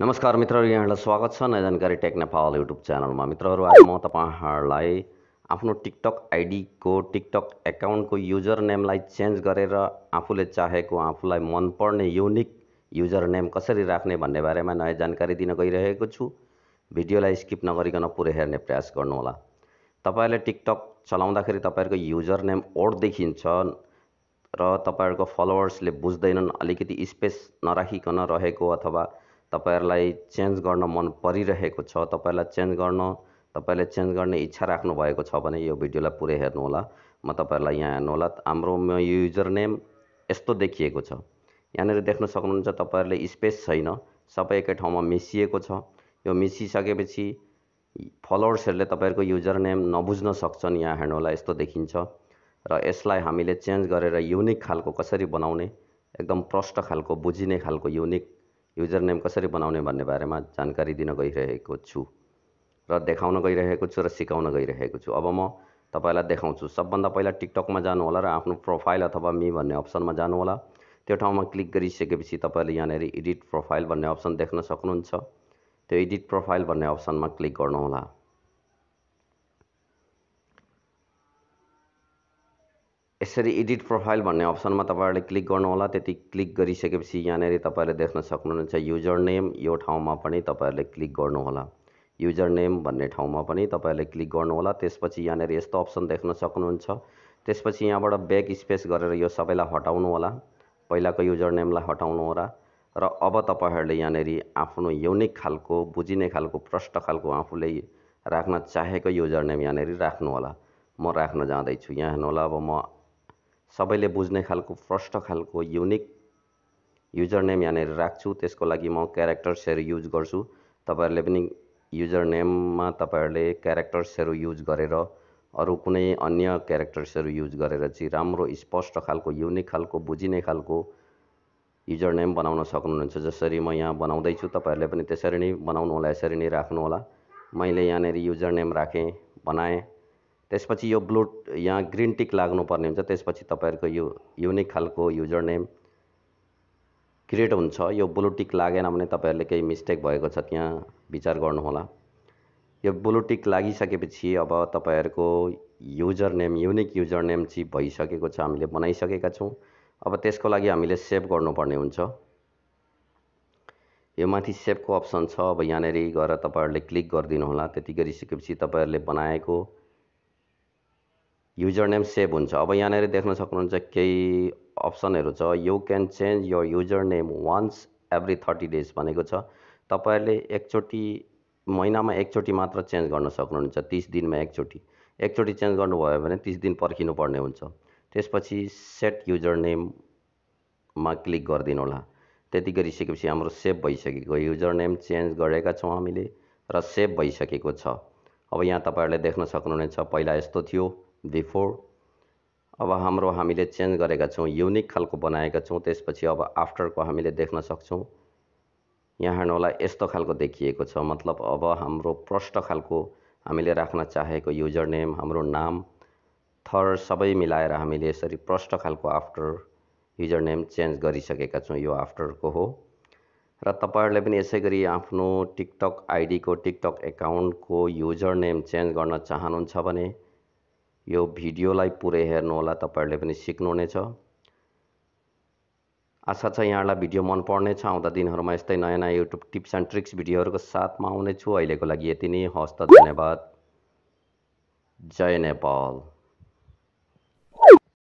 नमस्कार मित्रहरू यहाँहरूलाई स्वागत छ नयाँ जानकारी टेक नेपाल युट्युब च्यानलमा मित्रहरू आज म तपाईँहरूलाई आफ्नो टिकटक आइडीको टिकटक एकाउन्टको युजर नेमलाई चेन्ज गरेर आफूले चाहेको आफूलाई मनपर्ने युनिक युजर नेम कसरी राख्ने भन्ने बारेमा नयाँ जानकारी दिन गइरहेको छु भिडियोलाई स्किप नगरिकन पुरै हेर्ने प्रयास गर्नुहोला तपाईँहरूले टिकटक चलाउँदाखेरि तपाईँहरूको युजर नेम ओड देखिन्छ र तपाईँहरूको फलोवर्सले बुझ्दैनन् अलिकति स्पेस नराखिकन रहेको अथवा तपाईँहरूलाई चेन्ज गर्न मन परिरहेको छ तपाईँहरूलाई चेन्ज गर्न तपाईँले चेन्ज गर्ने इच्छा राख्नुभएको छ भने यो भिडियोलाई पुरै हेर्नुहोला म तपाईँहरूलाई यहाँ हेर्नुहोला हाम्रो युजर नेम यस्तो देखिएको छ यहाँनिर देख्न सक्नुहुन्छ तपाईँहरूले स्पेस छैन सबै एकै ठाउँमा मिसिएको छ यो मिसिसकेपछि फलोवर्सहरूले तपाईँहरूको युजर नेम नबुझ्न सक्छन् यहाँ हेर्नुहोला यस्तो देखिन्छ र यसलाई हामीले चेन्ज गरेर युनिक खालको कसरी बनाउने एकदम प्रष्ट खालको बुझिने खालको युनिक युजर नेम कसरी बनाउने भन्ने बारेमा जानकारी दिन गइरहेको छु र देखाउन गइरहेको छु र सिकाउन गइरहेको छु अब म तपाईँलाई देखाउँछु सबभन्दा पहिला टिकटकमा जानुहोला र आफ्नो प्रोफाइल अथवा मी भन्ने अप्सनमा जानुहोला त्यो ठाउँमा क्लिक गरिसकेपछि तपाईँले यहाँनिर एडिट प्रोफाइल भन्ने अप्सन देख्न सक्नुहुन्छ त्यो एडिट प्रोफाइल भन्ने अप्सनमा क्लिक गर्नुहोला यसरी एडिट प्रोफाइल भन्ने अप्सनमा तपाईँहरूले क्लिक गर्नुहोला त्यति क्लिक गरिसकेपछि यहाँनिर तपाईँहरूले देख्न सक्नुहुन्छ युजर नेम यो ठाउँमा पनि तपाईँहरूले क्लिक गर्नुहोला युजर नेम भन्ने ठाउँमा पनि तपाईँहरूले क्लिक गर्नुहोला त्यसपछि यहाँनिर यस्तो अप्सन देख्न सक्नुहुन्छ त्यसपछि यहाँबाट ब्याक स्पेस गरेर यो सबैलाई हटाउनुहोला पहिलाको युजर नेमलाई हटाउनुहोला र अब तपाईँहरूले यहाँनिर आफ्नो युनिक खालको बुझिने खालको प्रष्ट खालको आफूले राख्न चाहेको युजर नेम यहाँनिर राख्नुहोला म राख्न जाँदैछु यहाँ हेर्नुहोला अब म सबैले बुझ्ने खालको फर्स्ट खालको युनिक युजर नेम यहाँनिर राख्छु त्यसको लागि म क्यारेक्टर्सहरू युज गर्छु तपाईँहरूले पनि युजर नेममा तपाईँहरूले क्यारेक्टर्सहरू युज गरेर अरू कुनै अन्य क्यारेक्टर्सहरू युज गरेर चाहिँ राम्रो स्पष्ट खालको युनिक खालको बुझिने खालको युजर नेम बनाउन सक्नुहुन्छ जसरी म यहाँ बनाउँदैछु तपाईँहरूले पनि त्यसरी नै बनाउनु होला यसरी नै राख्नु होला मैले यहाँनिर युजर नेम राखेँ बनाएँ त्यसपछि यो ब्लु यहाँ ग्रिन टिक लाग्नुपर्ने हुन्छ त्यसपछि तपाईँहरूको यो युनिक खालको युजर नेम क्रिएट हुन्छ यो ब्लु टिक लागेन भने तपाईँहरूले केही मिस्टेक भएको छ त्यहाँ विचार गर्नुहोला यो ब्लु टिक लागिसकेपछि अब तपाईँहरूको user name unique user name चाहिँ भइसकेको छ हामीले बनाइसकेका छौँ अब त्यसको लागि हामीले सेभ गर्नुपर्ने हुन्छ यो माथि सेभको अप्सन छ अब यहाँनिर गएर तपाईँहरूले क्लिक गरिदिनु होला त्यति गरिसकेपछि तपाईँहरूले बनाएको युजर नेम सेभ हुन्छ अब यहाँनिर देख्न सक्नुहुन्छ केही अप्सनहरू छ you can change your user name once every thirty days भनेको छ तपाईँहरूले एकचोटि महिनामा एकचोटि मात्र चेन्ज गर्न सक्नुहुन्छ तिस दिनमा एकचोटि एकचोटि चेन्ज गर्नुभयो भने तिस दिन पर्खिनु पर्ने हुन्छ त्यसपछि सेट युजर नेममा क्लिक गरिदिनु होला त्यति गरिसकेपछि हाम्रो सेभ भइसकेको युजर नेम चेन्ज गरेका छौँ हामीले र सेभ भइसकेको छ अब यहाँ तपाईँहरूले देख्न सक्नुहुनेछ पहिला यस्तो थियो बिफोर अब हाम्रो हामीले चेन्ज गरेका छौँ युनिक खालको बनाएका छौँ त्यसपछि अब आफ्टरको हामीले देख्न सक्छौँ यहाँहरूलाई यस्तो खालको देखिएको छ मतलब अब हाम्रो प्रष्ट खालको हामीले राख्न चाहेको युजर नेम हाम्रो नाम थर सबै मिलाएर हामीले यसरी प्रष्ट खालको आफ्टर युजर नेम चेन्ज गरिसकेका छौँ यो आफ्टरको हो र तपाईँहरूले पनि यसै गरी आफ्नो टिकटक आइडीको टिकटक एकाउन्टको युजर नेम चेन्ज गर्न चाहनुहुन्छ भने यो भिडियोलाई पुरै हेर्नु होला तपाईँहरूले पनि सिक्नुहुनेछ आशा छ यहाँलाई भिडियो मन छ आउँदा दिनहरूमा यस्तै नयाँ नयाँ युट्युब टिप्स एन्ड ट्रिक्स भिडियोहरूको साथमा आउनेछु अहिलेको लागि यति नै हस्त धन्यवाद जय नेपाल